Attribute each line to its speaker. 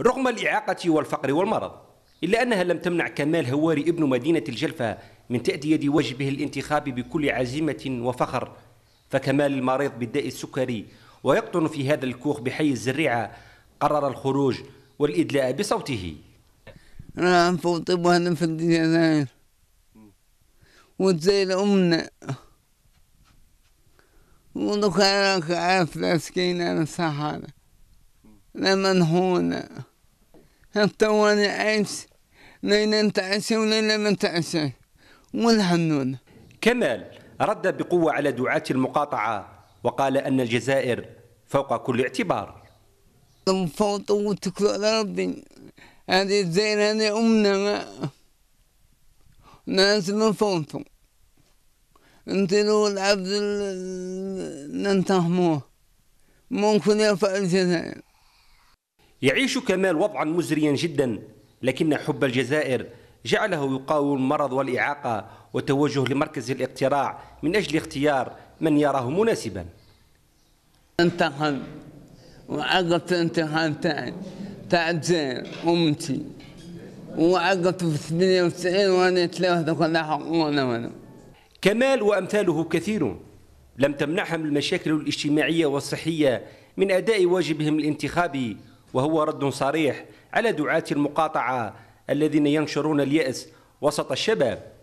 Speaker 1: رغم الإعاقة والفقر والمرض إلا أنها لم تمنع كمال هواري ابن مدينة الجلفة من تأدية واجبه الانتخابي بكل عزيمة وفخر فكمال المريض بالداء السكري ويقطن في هذا الكوخ بحي الزريعة قرر الخروج والإدلاء بصوته
Speaker 2: أنا فوتي بهذا في الجزائر وزي أمنا ودخلك عارف الأسكين على الصحراء لمنهونا الطوارئ عايش ليلة تعشى وليلة ما تعشى والهنون
Speaker 1: كمال رد بقوة على دعاة المقاطعة وقال أن الجزائر فوق كل اعتبار
Speaker 2: فوت وتكل على ربي هذه الجزائر هذه أمنا ما ناس ما فوتوا العبد ننتهموه ممكن يرفع الجزائر
Speaker 1: يعيش كمال وضعا مزريا جدا لكن حب الجزائر جعله يقاوم المرض والإعاقة وتوجه لمركز الاقتراع من أجل اختيار من يراه مناسبا
Speaker 2: انتخب وعقدت انتخاب تاعي تاع الجزائر أمتي وعقدت في 98 وأنا ثلاثة ولا وأنا وأنا كمال وأمثاله كثيرون لم تمنعهم
Speaker 1: المشاكل الاجتماعية والصحية من أداء واجبهم الانتخابي وهو رد صريح على دعاة المقاطعة الذين ينشرون اليأس وسط الشباب